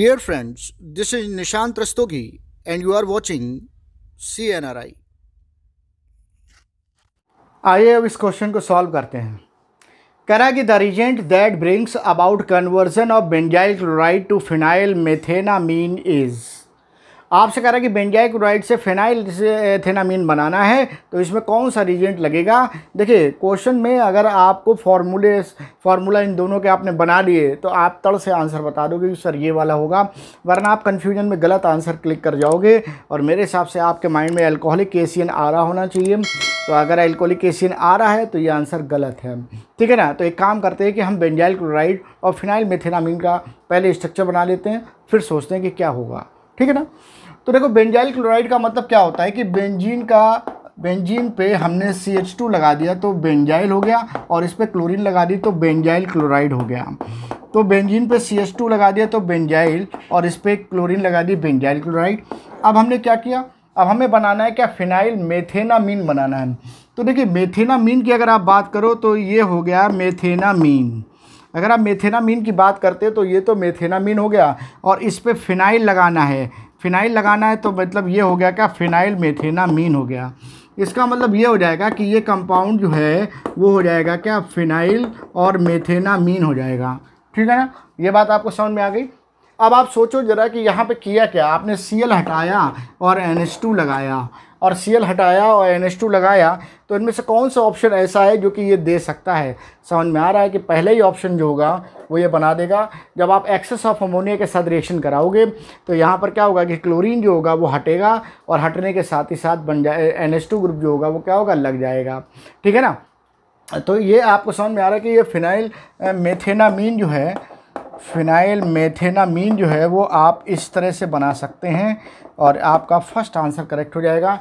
is friends, this and you are watching C N R I आइए अब इस question को सॉल्व करते हैं करा कि the reagent that brings about conversion of benzyl chloride to phenyl methanamine is आपसे कह रहा है कि बेंजाइक क्लोराइड से फेनाइल से थेनामीन बनाना है तो इसमें कौन सा रिजेंट लगेगा देखिए क्वेश्चन में अगर आपको फार्मूले फार्मूला इन दोनों के आपने बना लिए तो आप तड़ से आंसर बता दोगे कि सर ये वाला होगा वरना आप कन्फ्यूजन में गलत आंसर क्लिक कर जाओगे और मेरे हिसाब से आपके माइंड में एल्कोहलिक एसियन आ रहा होना चाहिए तो अगर एल्कोहलिक केसियन आ रहा है तो ये आंसर गलत है ठीक है ना तो एक काम करते हैं कि हम बेंजाइल क्लोराइड और फिनाइल मेथेनामिन का पहले स्ट्रक्चर बना लेते हैं फिर सोचते हैं कि क्या होगा ठीक है ना तो देखो बेंजाइल क्लोराइड का मतलब क्या होता है कि बेंजीन का बेंजीन पे हमने सी एच टू लगा दिया तो बेंजाइल हो गया और इस पर क्लोरिन लगा दी तो बेंजाइल क्लोराइड हो गया तो बेंजीन पे सी एच टू लगा दिया तो बेंजाइल और इस पर क्लोरिन लगा दी बेंजाइल क्लोराइड अब हमने क्या किया अब हमें बनाना है क्या फिनाइल मेथेनामीन बनाना है तो देखिए मेथेनामीन की अगर आप बात करो तो ये हो गया मेथेनामीन अगर आप मेथेनामीन की बात करते हैं तो ये तो मेथेनामीन हो गया और इस पर फिनाइल लगाना है फिनाइल लगाना है तो मतलब ये हो गया क्या फिनाइल मेथेना मीन हो गया इसका मतलब ये हो जाएगा कि ये कंपाउंड जो है वो हो जाएगा क्या फिनाइल और मेथेना मीन हो जाएगा ठीक है ना ये बात आपको समझ में आ गई अब आप सोचो ज़रा कि यहाँ पे किया क्या आपने सी हटाया और एन लगाया और सी हटाया और एन लगाया तो इनमें से कौन सा ऑप्शन ऐसा है जो कि ये दे सकता है समझ में आ रहा है कि पहले ही ऑप्शन जो होगा वो ये बना देगा जब आप एक्सेस ऑफ अमोनिया के साथ रिएक्शन कराओगे तो यहाँ पर क्या होगा कि क्लोरीन जो होगा वो हटेगा और हटने के साथ ही साथ बन जाए एन ग्रुप जो होगा वो क्या होगा लग जाएगा ठीक है ना तो ये आपको समझ में आ रहा है कि ये फिनाइल मेथेनामीन जो है फिनाइल मेथेनामीन जो है वो आप इस तरह से बना सकते हैं और आपका फर्स्ट आंसर करेक्ट हो जाएगा